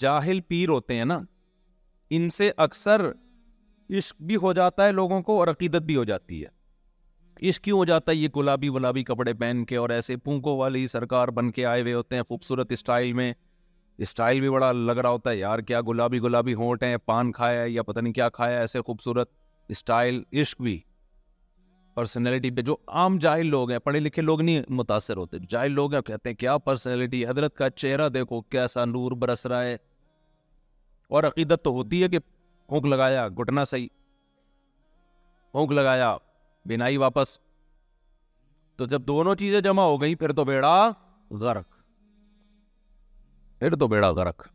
जाहिल पीर होते हैं ना इनसे अक्सर इश्क भी हो जाता है लोगों को और अकीदत भी हो जाती है इश्क क्यों हो जाता है ये गुलाबी गुलाबी कपड़े पहन के और ऐसे पूंकों वाली सरकार बन के आए हुए होते हैं खूबसूरत स्टाइल में स्टाइल भी बड़ा लग रहा होता है यार क्या गुलाबी गुलाबी होंठ हैं पान खाया है या पता नहीं क्या खाया है ऐसे खूबसूरत स्टाइल इश्क भी पर्सनैलिटी पे जो आम जाहिल लोग हैं पढ़े लिखे लोग नहीं मुतासर होते जाहिल लोग हैं कहते हैं क्या पर्सनैलिटी हजरत का चेहरा देखो कैसा नूर बरस रहा है और अकीदत तो होती है कि फूक लगाया घुटना सही फूक लगाया बिनाई वापस तो जब दोनों चीज़ें जमा हो गई फिर तो बेड़ा गर्क फिर तो बेड़ा गर्क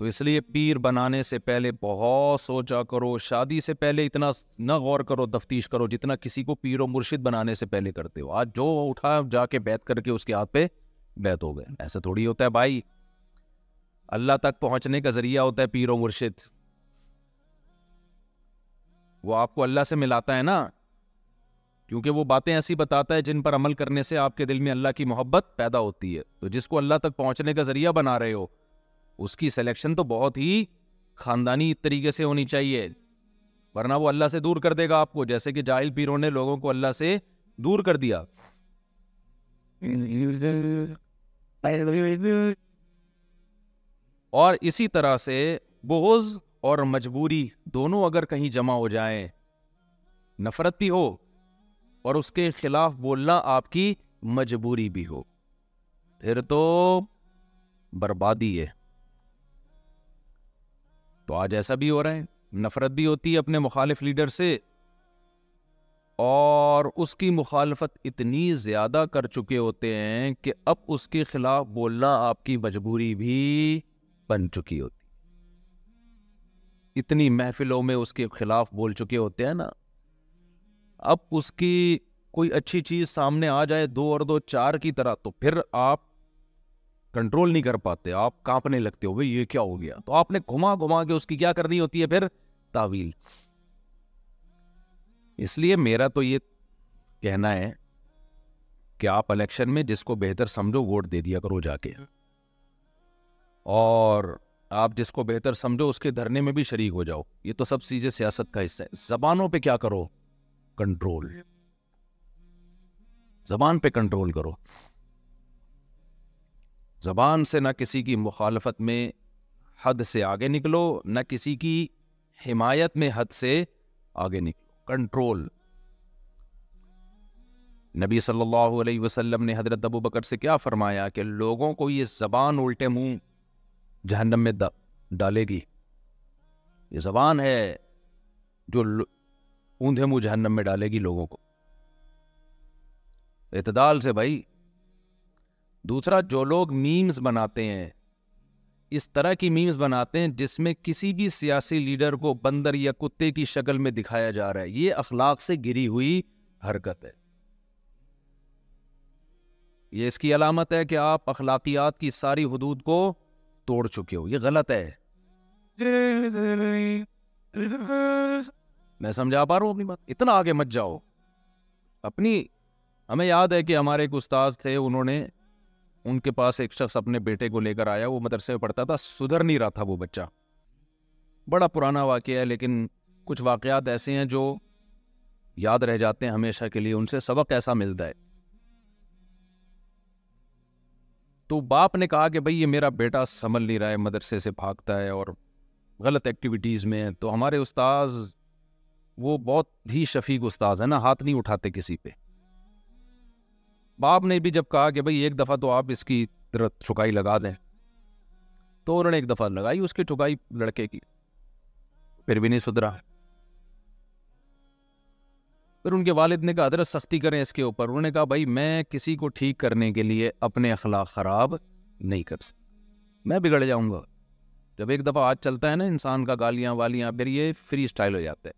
तो इसलिए पीर बनाने से पहले बहुत सोचा करो शादी से पहले इतना न गौर करो तफ्तीश करो जितना किसी को पीर और मुर्शिद बनाने से पहले करते हो आज जो उठा जाके बैत करके उसके हाथ पे बैत हो गए ऐसा थोड़ी होता है भाई अल्लाह तक पहुंचने का जरिया होता है पीर और मुर्शिद वो आपको अल्लाह से मिलाता है ना क्योंकि वो बातें ऐसी बताता है जिन पर अमल करने से आपके दिल में अल्लाह की मोहब्बत पैदा होती है तो जिसको अल्लाह तक पहुंचने का जरिया बना रहे हो उसकी सिलेक्शन तो बहुत ही खानदानी तरीके से होनी चाहिए वरना वो अल्लाह से दूर कर देगा आपको जैसे कि जाहिल पीरों ने लोगों को अल्लाह से दूर कर दिया और इसी तरह से बोझ और मजबूरी दोनों अगर कहीं जमा हो जाए नफरत भी हो और उसके खिलाफ बोलना आपकी मजबूरी भी हो फिर तो बर्बादी है तो आज ऐसा भी हो रहा है नफरत भी होती है अपने मुखालिफ लीडर से और उसकी मुखालफत इतनी ज़्यादा कर चुके होते हैं कि अब उसके ख़िलाफ़ बोलना आपकी मजबूरी भी बन चुकी होती इतनी महफिलों में उसके ख़िलाफ़ बोल चुके होते हैं ना अब उसकी कोई अच्छी चीज़ सामने आ जाए दो और दो चार की तरह तो फिर आप कंट्रोल नहीं कर पाते आप कांपने लगते हो भाई ये क्या हो गया तो आपने घुमा घुमा के उसकी क्या करनी होती है फिर तावील इसलिए मेरा तो ये कहना है कि आप इलेक्शन में जिसको बेहतर समझो वोट दे दिया करो जाके हम्म। और आप जिसको बेहतर समझो उसके धरने में भी शरीक हो जाओ ये तो सब चीजें सियासत का हिस्सा है जबानों पे क्या करो कंट्रोल हम्म। जबान पे कंट्रोल करो ज़बान से ना किसी की मुखालफत में हद से आगे निकलो ना किसी की हिमायत में हद से आगे निकलो कंट्रोल नबी सल्लल्लाहु अलैहि वसल्लम ने हज़रत अबू बकर से क्या फरमाया कि लोगों को ये ज़बान उल्टे मुंह जहन्नम में डालेगी ये ज़बान है जो ऊंधे मुंह जहन्नम में डालेगी लोगों को इतदाल से भाई दूसरा जो लोग मीम्स बनाते हैं इस तरह की मीम्स बनाते हैं जिसमें किसी भी सियासी लीडर को बंदर या कुत्ते की शक्ल में दिखाया जा रहा है ये अखलाक से गिरी हुई हरकत है ये इसकी अलामत है कि आप अखलाकियात की सारी हदूद को तोड़ चुके हो ये गलत है मैं समझा पा रहा हूं अपनी बात इतना आगे मत जाओ अपनी हमें याद है कि हमारे एक उस्ताद थे उन्होंने उनके पास एक शख्स अपने बेटे को लेकर आया वो मदरसे में पढ़ता था सुधर नहीं रहा था वो बच्चा बड़ा पुराना वाक़ है लेकिन कुछ वाक़ात ऐसे हैं जो याद रह जाते हैं हमेशा के लिए उनसे सबक ऐसा मिलता है तो बाप ने कहा कि भाई ये मेरा बेटा संभल नहीं रहा है मदरसे से भागता है और गलत एक्टिविटीज़ में है तो हमारे उस्ताज वो बहुत ही शफीक उस्ताद है ना हाथ नहीं उठाते किसी पे बाप ने भी जब कहा कि भाई एक दफ़ा तो आप इसकी ठुकाई लगा दें तो उन्होंने एक दफ़ा लगाई उसकी ठुकाई लड़के की फिर भी नहीं सुधरा फिर उनके वालिद ने कहा अदरत सख्ती करें इसके ऊपर उन्होंने कहा भाई मैं किसी को ठीक करने के लिए अपने अखलाक ख़राब नहीं कर सकता मैं बिगड़ जाऊँगा जब एक दफ़ा आज चलता है ना इंसान का गालियाँ वालियाँ फिर ये फ्री स्टाइल हो जाता है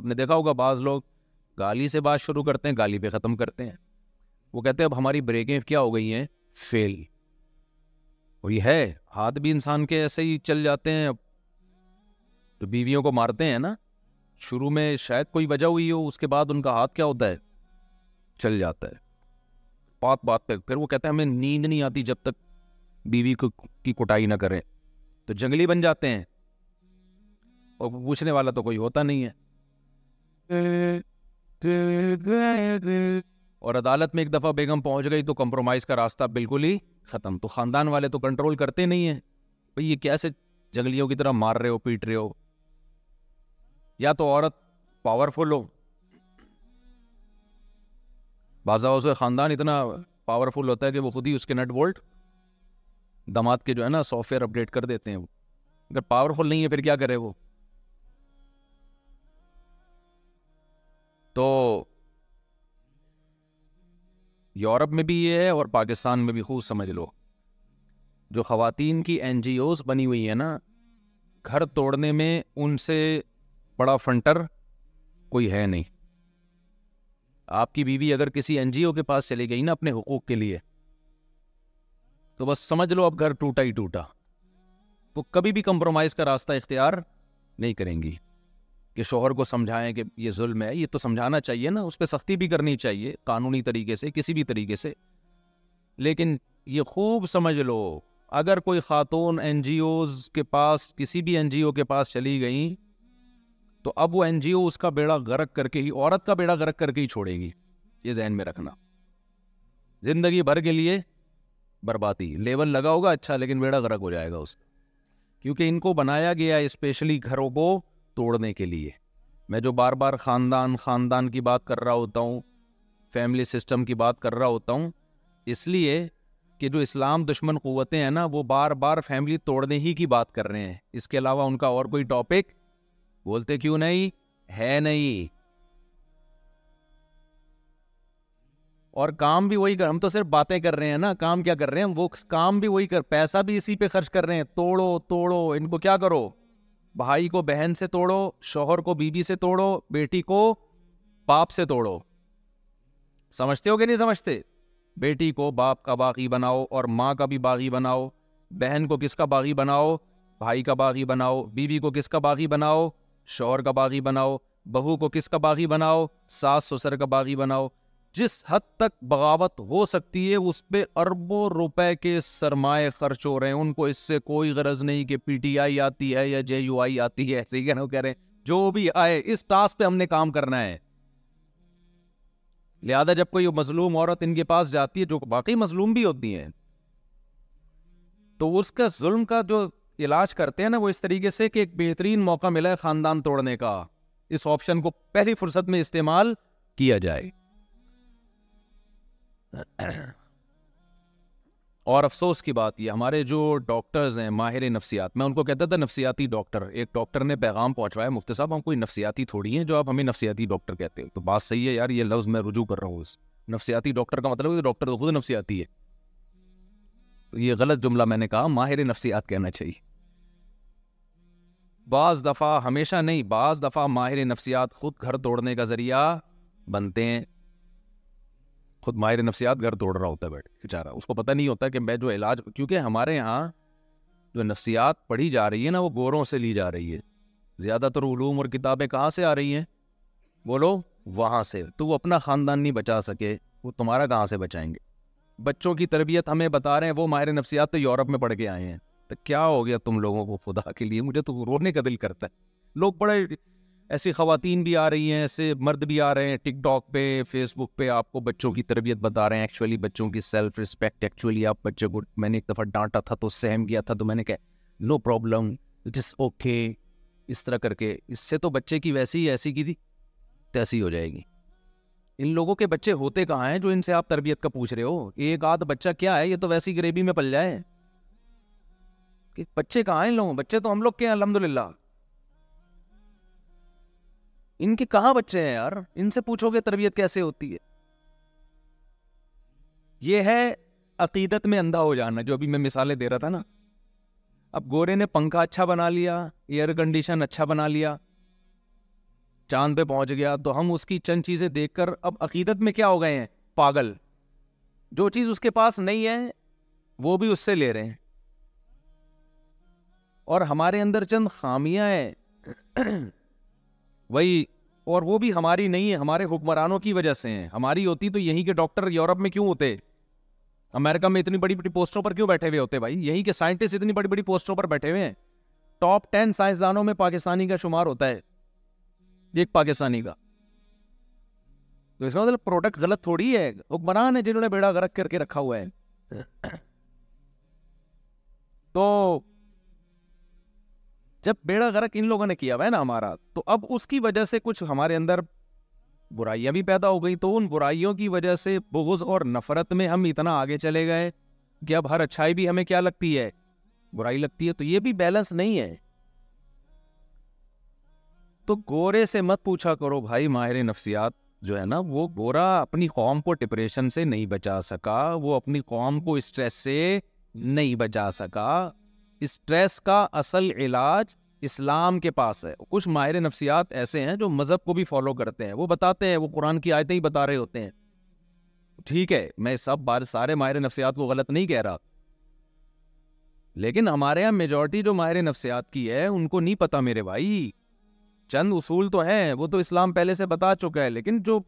आपने देखा होगा बाज़ लोग गाली से बात शुरू करते हैं गाली पे ख़त्म करते हैं वो कहते हैं अब हमारी ब्रेकें क्या हो गई हैं फेल और ये है हाथ भी इंसान के ऐसे ही चल जाते हैं तो बीवियों को मारते हैं ना शुरू में शायद कोई वजह हुई हो उसके बाद उनका हाथ क्या होता है चल जाता है बात बात पे फिर वो कहते हैं हमें नींद नहीं आती जब तक बीवी को की कुटाई ना करें तो जंगली बन जाते हैं और पूछने वाला तो कोई होता नहीं है और अदालत में एक दफ़ा बेगम पहुंच गई तो कंप्रोमाइज़ का रास्ता बिल्कुल ही ख़त्म तो ख़ानदान वाले तो कंट्रोल करते नहीं हैं भाई ये कैसे जंगलियों की तरह मार रहे हो पीट रहे हो या तो औरत पावरफुल हो बाजा उसका ख़ानदान इतना पावरफुल होता है कि वो खुद ही उसके नट बोल्ट दमाद के जो है ना सॉफ्टवेयर अपडेट कर देते हैं वो अगर पावरफुल नहीं है फिर क्या करे वो तो यूरोप में भी ये है और पाकिस्तान में भी खूब समझ लो जो ख़वान की एन बनी हुई है ना घर तोड़ने में उनसे बड़ा फंटर कोई है नहीं आपकी बीवी अगर किसी एन के पास चली गई ना अपने हकूक के लिए तो बस समझ लो अब घर टूटा ही टूटा तो कभी भी कंप्रोमाइज़ का रास्ता इख्तियार नहीं करेंगी कि शोहर को समझाएं कि ये जुल्म है ये तो समझाना चाहिए ना उस पर सख्ती भी करनी चाहिए कानूनी तरीके से किसी भी तरीके से लेकिन ये खूब समझ लो अगर कोई ख़ातून एन के पास किसी भी एन के पास चली गई तो अब वो एन उसका बेड़ा गर्क करके ही औरत का बेड़ा गरक करके ही छोड़ेगी ये जहन में रखना ज़िंदगी भर के लिए बर्बादी लेवल लगा होगा अच्छा लेकिन बेड़ा गर्क हो जाएगा उस क्योंकि इनको बनाया गया स्पेशली घरों को तोड़ने के लिए मैं जो बार बार ख़ानदान ख़ानदान की बात कर रहा होता हूँ फैमिली सिस्टम की बात कर रहा होता हूँ इसलिए कि जो इस्लाम दुश्मन क़वतें हैं ना वो बार बार फैमिली तोड़ने ही की बात कर रहे हैं इसके अलावा उनका और कोई टॉपिक बोलते क्यों नहीं है नहीं और काम भी वही कर हम तो सिर्फ बातें कर रहे हैं ना काम क्या कर रहे हैं हम वो काम भी वही कर पैसा भी इसी पे खर्च कर रहे हैं तोड़ो तोड़ो इनको क्या करो भाई को बहन से तोड़ो शोहर को बीबी से तोड़ो बेटी को बाप से तोड़ो समझते हो कि नहीं समझते बेटी को बाप का बागी बनाओ और माँ का भी बागी बनाओ बहन को किसका बागी बनाओ भाई का बागी बनाओ बीवी को किसका बागी बनाओ शोहर का बागी बनाओ बहू को किसका बागी बनाओ सास ससुर का बागी बनाओ जिस हद तक बगावत हो सकती है उस पर अरबों रुपए के सरमाए खर्च हो रहे हैं उनको इससे कोई गरज नहीं कि पीटीआई आती है या जे आती है ठीक है ना कह रहे हैं जो भी आए इस टास्क पे हमने काम करना है लिहाजा जब कोई मजलूम औरत इनके पास जाती है जो बाकी मजलूम भी होती हैं तो उसका जुल्म का जो इलाज करते हैं ना वो इस तरीके से कि एक बेहतरीन मौका मिला है ख़ानदान तोड़ने का इस ऑप्शन को पहली फुर्सत में इस्तेमाल किया जाए और अफसोस की बात यह हमारे जो डॉक्टर्स हैं माहिर नफसियात मैं उनको कहता था नफसियाती डॉक्टर एक डॉक्टर ने पैगाम पहुंचवाया मुफ्ती साहब हम कोई नफसियाती थोड़ी हैं जो आप हमें नफसियाती डॉक्टर कहते हो तो बात सही है यार ये लफ्ज़ मैं रुजू कर रहा हूँ उस नफसियाती डॉक्टर का मतलब डॉक्टर तो खुद नफसियाती है तो ये गलत जुमला मैंने कहा माहिर नफसियात कहना चाहिए बाज़ दफ़ा हमेशा नहीं बाज़ दफ़ा माहिर नफसियात खुद घर तोड़ने का ज़रिया बनते हैं खुद माहिर नफसियात घर तोड़ रहा होता है बैठ बेचारा उसको पता नहीं होता कि मैं जो इलाज क्योंकि हमारे यहाँ जो नफसियात पढ़ी जा रही है ना वो गोरों से ली जा रही है ज़्यादातर ूम और किताबें कहाँ से आ रही हैं बोलो वहाँ से तो वो अपना ख़ानदान नहीं बचा सके वो तुम्हारा कहाँ से बचाएंगे बच्चों की तरबियत हमें बता रहे हैं वो माहिर नफसियात तो यूरोप में पढ़ के आए हैं तो क्या हो गया तुम लोगों को खुदा के लिए मुझे तो रोने का दिल करता है लोग बड़े ऐसी खातन भी आ रही हैं ऐसे मर्द भी आ रहे हैं टिकटॉक पे फेसबुक पे आपको बच्चों की तरबियत बता रहे हैं एक्चुअली बच्चों की सेल्फ रिस्पेक्ट एक्चुअली आप बच्चे को मैंने एक दफ़ा डांटा था तो सहम गया था तो मैंने कहा no problem it is okay इस तरह करके इससे तो बच्चे की वैसे ही ऐसी की थी तैसी हो जाएगी इन लोगों के बच्चे होते कहाँ हैं जो इनसे आप तरबियत का पूछ रहे हो एक आध बच्चा क्या है ये तो वैसी गरीबी में पल जाए कि बच्चे कहाँ हैं इन लोगों बच्चे तो हम लोग के हैं अलहमदिल्ला इनके कहाँ बच्चे हैं यार इनसे पूछोगे तरबियत कैसे होती है ये है अकीदत में अंधा हो जाना जो अभी मैं मिसालें दे रहा था ना अब गोरे ने पंखा अच्छा बना लिया एयर कंडीशन अच्छा बना लिया चांद पे पहुंच गया तो हम उसकी चंद चीज़ें देखकर अब अकीदत में क्या हो गए हैं पागल जो चीज़ उसके पास नहीं है वो भी उससे ले रहे हैं और हमारे अंदर चंद खामियां हैं वही और वो भी हमारी नहीं है हमारे हुक्मरानों की वजह से हैं हमारी होती तो यहीं के डॉक्टर यूरोप में क्यों होते अमेरिका में इतनी बड़ी बड़ी पोस्टों पर क्यों बैठे हुए होते भाई यहीं के साइंटिस्ट इतनी बड़ी बड़ी पोस्टों पर बैठे हुए हैं टॉप टेन साइंसदानों में पाकिस्तानी का शुमार होता है एक पाकिस्तानी का तो इसका मतलब प्रोडक्ट गलत थोड़ी है हुक्मरान है जिन्होंने बेड़ा गर्क करके रखा हुआ है तो जब बेड़ा गर्क इन लोगों ने किया हुआ है ना हमारा तो अब उसकी वजह से कुछ हमारे अंदर बुराइयां भी पैदा हो गई तो उन बुराइयों की वजह से बोझ और नफरत में हम इतना आगे चले गए कि अब हर अच्छाई भी हमें क्या लगती है बुराई लगती है तो ये भी बैलेंस नहीं है तो गोरे से मत पूछा करो भाई माहिर नफसियात जो है ना वो गोरा अपनी कौम को डिप्रेशन से नहीं बचा सका वो अपनी कौम को स्ट्रेस से नहीं बचा सका स्ट्रेस का असल इलाज इस्लाम के पास है कुछ माहिर नफसियात ऐसे हैं जो मज़हब को भी फॉलो करते हैं वो बताते हैं वो कुरान की आयतें ही बता रहे होते हैं ठीक है मैं सब बार सारे माहिर नफसियात को गलत नहीं कह रहा लेकिन हमारे यहाँ मेजोरिटी जो माहिर नफसियात की है उनको नहीं पता मेरे भाई चंद उसूल तो हैं वो तो इस्लाम पहले से बता चुका है लेकिन जो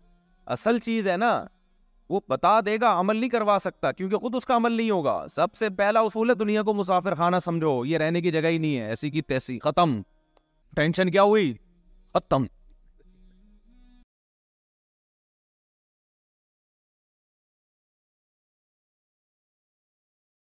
असल चीज़ है ना वो बता देगा अमल नहीं करवा सकता क्योंकि खुद उसका अमल नहीं होगा सबसे पहला उसूल है दुनिया को मुसाफिर खाना समझो ये रहने की जगह ही नहीं है ऐसी की तैसी खत्म टेंशन क्या हुई खत्म